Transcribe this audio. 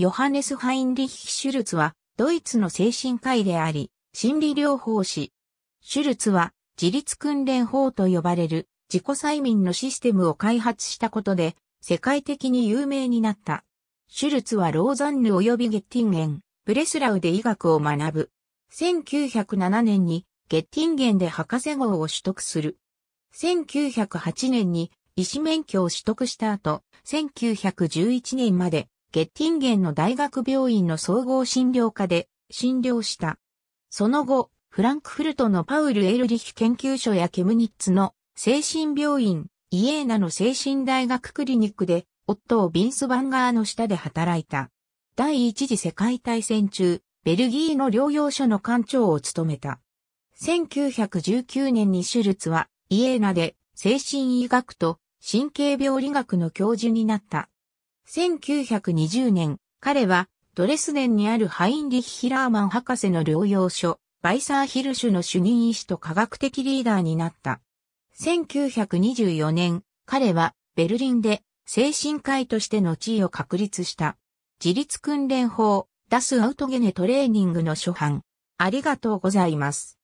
ヨハネス・ハインリッヒ・シュルツは、ドイツの精神科医であり、心理療法士。シュルツは、自立訓練法と呼ばれる、自己催眠のシステムを開発したことで、世界的に有名になった。シュルツはローザンヌ及びゲッティンゲン、ブレスラウで医学を学ぶ。1907年にゲッティンゲンで博士号を取得する。1908年に医師免許を取得した後、1911年までゲッティンゲンの大学病院の総合診療科で診療した。その後、フランクフルトのパウル・エルリヒ研究所やケムニッツの精神病院、イエーナの精神大学クリニックで、夫をビンス・バンガーの下で働いた。第一次世界大戦中、ベルギーの療養所の館長を務めた。1919年にシュルツは、イエーナで精神医学と神経病理学の教授になった。1920年、彼はドレスデンにあるハインリッヒラーマン博士の療養所、バイサーヒルシュの主任医師と科学的リーダーになった。1924年、彼はベルリンで精神科医としての地位を確立した。自立訓練法、ダス・アウトゲネトレーニングの初版。ありがとうございます。